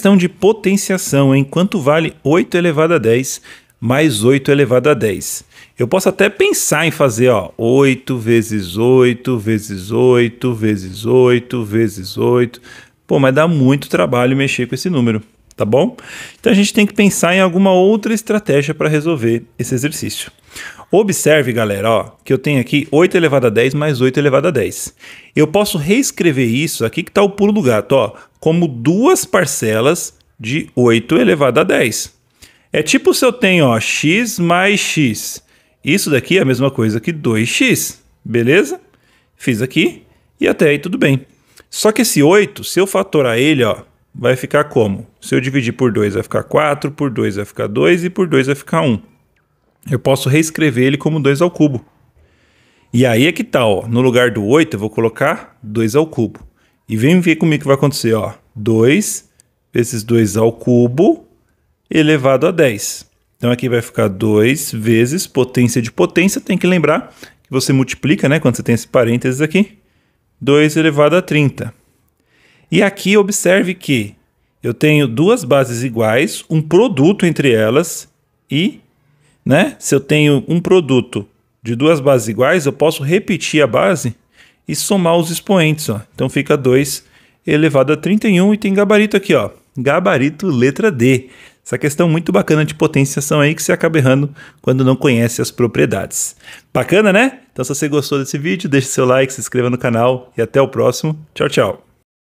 questão de potenciação, hein? Quanto vale 8 elevado a 10 mais 8 elevado a 10? Eu posso até pensar em fazer ó, 8 vezes 8 vezes 8 vezes 8 vezes 8. Pô, mas dá muito trabalho mexer com esse número, tá bom? Então a gente tem que pensar em alguma outra estratégia para resolver esse exercício. Observe, galera, ó, que eu tenho aqui 8 elevado a 10 mais 8 elevado a 10. Eu posso reescrever isso aqui que está o pulo do gato. Ó como duas parcelas de 8 elevado a 10. É tipo se eu tenho ó, x mais x. Isso daqui é a mesma coisa que 2x, beleza? Fiz aqui e até aí tudo bem. Só que esse 8, se eu fatorar ele, ó, vai ficar como? Se eu dividir por 2 vai ficar 4, por 2 vai ficar 2 e por 2 vai ficar 1. Eu posso reescrever ele como 2 ao cubo. E aí é que tal, tá, no lugar do 8 eu vou colocar 2 ao cubo. E vem ver comigo o que vai acontecer, ó. 2 vezes 2 ao cubo elevado a 10. Então aqui vai ficar 2 vezes potência de potência. Tem que lembrar que você multiplica, né? Quando você tem esse parênteses aqui. 2 elevado a 30. E aqui observe que eu tenho duas bases iguais, um produto entre elas e, né? Se eu tenho um produto de duas bases iguais, eu posso repetir a base e somar os expoentes. Ó. Então fica 2 elevado a 31 e tem gabarito aqui, ó. Gabarito letra D. Essa questão muito bacana de potenciação aí que você acaba errando quando não conhece as propriedades. Bacana, né? Então se você gostou desse vídeo, deixe seu like, se inscreva no canal e até o próximo. Tchau, tchau.